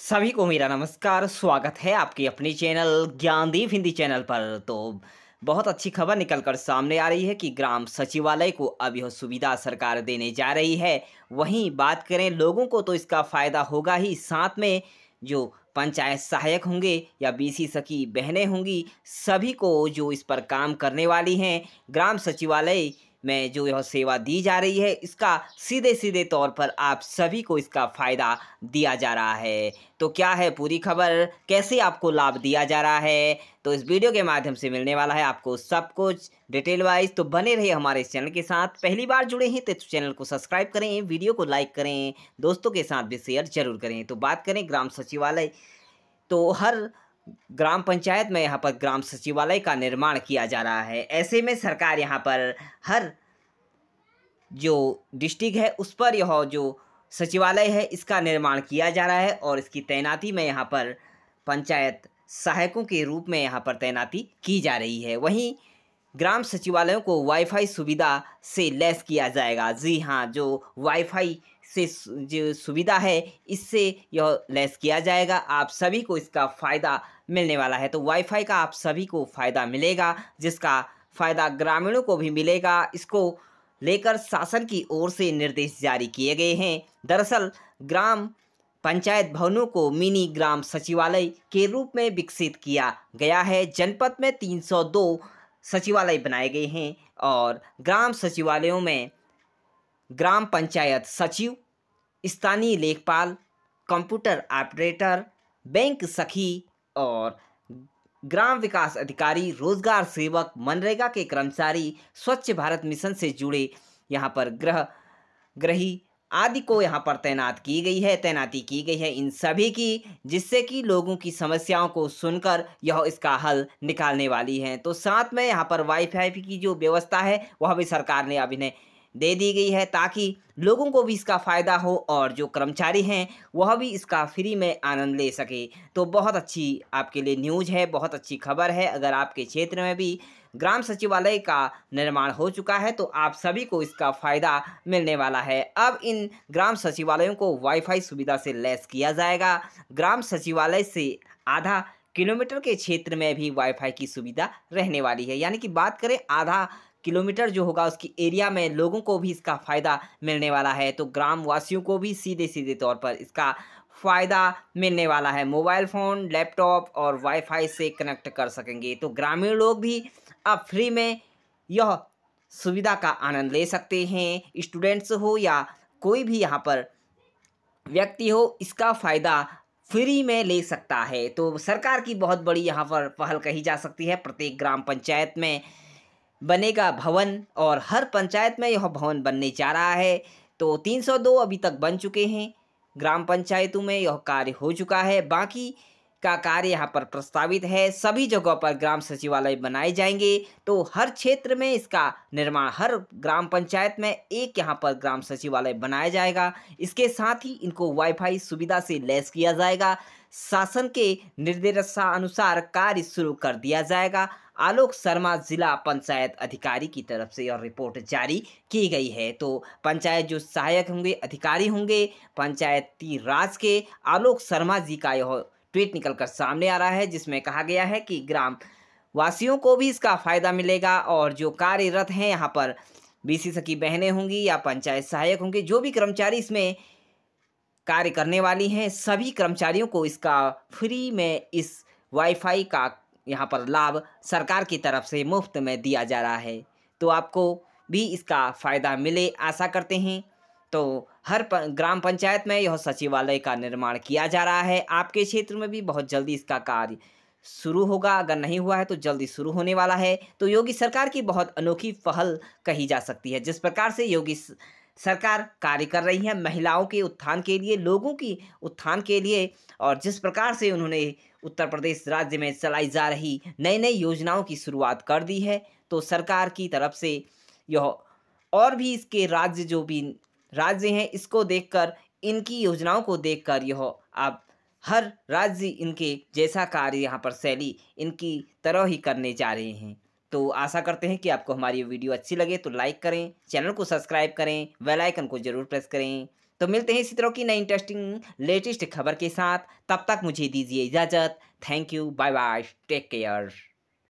सभी को मेरा नमस्कार स्वागत है आपके अपने चैनल ज्ञानदीप हिंदी चैनल पर तो बहुत अच्छी खबर निकलकर सामने आ रही है कि ग्राम सचिवालय को अब यह सुविधा सरकार देने जा रही है वहीं बात करें लोगों को तो इसका फ़ायदा होगा ही साथ में जो पंचायत सहायक होंगे या बीसी सखी बहनें होंगी सभी को जो इस पर काम करने वाली हैं ग्राम सचिवालय में जो यह सेवा दी जा रही है इसका सीधे सीधे तौर पर आप सभी को इसका फ़ायदा दिया जा रहा है तो क्या है पूरी खबर कैसे आपको लाभ दिया जा रहा है तो इस वीडियो के माध्यम से मिलने वाला है आपको सब कुछ डिटेल वाइज तो बने रहिए हमारे इस चैनल के साथ पहली बार जुड़े हैं तो चैनल को सब्सक्राइब करें वीडियो को लाइक करें दोस्तों के साथ भी शेयर जरूर करें तो बात करें ग्राम सचिवालय तो हर ग्राम पंचायत में यहाँ पर ग्राम सचिवालय का निर्माण किया जा रहा है ऐसे में सरकार यहाँ पर हर जो डिस्ट्रिक्ट है उस पर यह जो सचिवालय है इसका निर्माण किया जा रहा है और इसकी तैनाती में यहाँ पर पंचायत सहायकों के रूप में यहाँ पर तैनाती की जा रही है वहीं ग्राम सचिवालयों को वाईफाई सुविधा से लैस किया जाएगा जी हाँ जो वाईफाई से जो सुविधा है इससे यह लैस किया जाएगा आप सभी को इसका फ़ायदा मिलने वाला है तो वाईफाई का आप सभी को फ़ायदा मिलेगा जिसका फ़ायदा ग्रामीणों को भी मिलेगा इसको लेकर शासन की ओर से निर्देश जारी किए गए हैं दरअसल ग्राम पंचायत भवनों को मिनी ग्राम सचिवालय के रूप में विकसित किया गया है जनपद में 302 सचिवालय बनाए गए हैं और ग्राम सचिवालयों में ग्राम पंचायत सचिव स्थानीय लेखपाल कंप्यूटर ऑपरेटर बैंक सखी और ग्राम विकास अधिकारी रोजगार सेवक मनरेगा के कर्मचारी स्वच्छ भारत मिशन से जुड़े यहाँ पर ग्रह ग्रही आदि को यहाँ पर तैनात की गई है तैनाती की गई है इन सभी की जिससे कि लोगों की समस्याओं को सुनकर यह इसका हल निकालने वाली है तो साथ में यहाँ पर वाईफाई की जो व्यवस्था है वह भी सरकार ने अभी ने दे दी गई है ताकि लोगों को भी इसका फ़ायदा हो और जो कर्मचारी हैं वह भी इसका फ्री में आनंद ले सके तो बहुत अच्छी आपके लिए न्यूज़ है बहुत अच्छी खबर है अगर आपके क्षेत्र में भी ग्राम सचिवालय का निर्माण हो चुका है तो आप सभी को इसका फ़ायदा मिलने वाला है अब इन ग्राम सचिवालयों को वाईफाई सुविधा से लैस किया जाएगा ग्राम सचिवालय से आधा किलोमीटर के क्षेत्र में भी वाईफाई की सुविधा रहने वाली है यानी कि बात करें आधा किलोमीटर जो होगा उसकी एरिया में लोगों को भी इसका फ़ायदा मिलने वाला है तो ग्रामवासियों को भी सीधे सीधे तौर पर इसका फ़ायदा मिलने वाला है मोबाइल फ़ोन लैपटॉप और वाईफाई से कनेक्ट कर सकेंगे तो ग्रामीण लोग भी अब फ्री में यह सुविधा का आनंद ले सकते हैं स्टूडेंट्स हो या कोई भी यहाँ पर व्यक्ति हो इसका फ़ायदा फ्री में ले सकता है तो सरकार की बहुत बड़ी यहाँ पर पहल कही जा सकती है प्रत्येक ग्राम पंचायत में बनेगा भवन और हर पंचायत में यह भवन बनने जा रहा है तो 302 अभी तक बन चुके हैं ग्राम पंचायतों में यह कार्य हो चुका है बाकी का कार्य यहाँ पर प्रस्तावित है सभी जगहों पर ग्राम सचिवालय बनाए जाएंगे तो हर क्षेत्र में इसका निर्माण हर ग्राम पंचायत में एक यहाँ पर ग्राम सचिवालय बनाया जाएगा इसके साथ ही इनको वाईफाई सुविधा से लैस किया जाएगा शासन के निर्देशानुसार कार्य शुरू कर दिया जाएगा आलोक शर्मा जिला पंचायत अधिकारी की तरफ से यह रिपोर्ट जारी की गई है तो पंचायत जो सहायक होंगे अधिकारी होंगे पंचायती राज के आलोक शर्मा जी का यह ट्वीट निकलकर सामने आ रहा है जिसमें कहा गया है कि ग्राम वासियों को भी इसका फ़ायदा मिलेगा और जो कार्यरत हैं यहाँ पर बीसी सखी बहनें होंगी या पंचायत सहायक होंगे जो भी कर्मचारी इसमें कार्य करने वाली हैं सभी कर्मचारियों को इसका फ्री में इस वाईफाई का यहाँ पर लाभ सरकार की तरफ से मुफ्त में दिया जा रहा है तो आपको भी इसका फ़ायदा मिले आशा करते हैं तो हर प ग्राम पंचायत में यह सचिवालय का निर्माण किया जा रहा है आपके क्षेत्र में भी बहुत जल्दी इसका कार्य शुरू होगा अगर नहीं हुआ है तो जल्दी शुरू होने वाला है तो योगी सरकार की बहुत अनोखी पहल कही जा सकती है जिस प्रकार से योगी सरकार कार्य कर रही है महिलाओं के उत्थान के लिए लोगों की उत्थान के लिए और जिस प्रकार से उन्होंने उत्तर प्रदेश राज्य में चलाई जा रही नई नई योजनाओं की शुरुआत कर दी है तो सरकार की तरफ से यह और भी इसके राज्य जो भी राज्य हैं इसको देखकर इनकी योजनाओं को देखकर यह आप हर राज्य इनके जैसा कार्य यहाँ पर शैली इनकी तरह ही करने जा रहे हैं तो आशा करते हैं कि आपको हमारी वीडियो अच्छी लगे तो लाइक करें चैनल को सब्सक्राइब करें बेल आइकन को ज़रूर प्रेस करें तो मिलते हैं इसी तरह की नई इंटरेस्टिंग लेटेस्ट खबर के साथ तब तक मुझे दीजिए इजाज़त thank you bye bye take care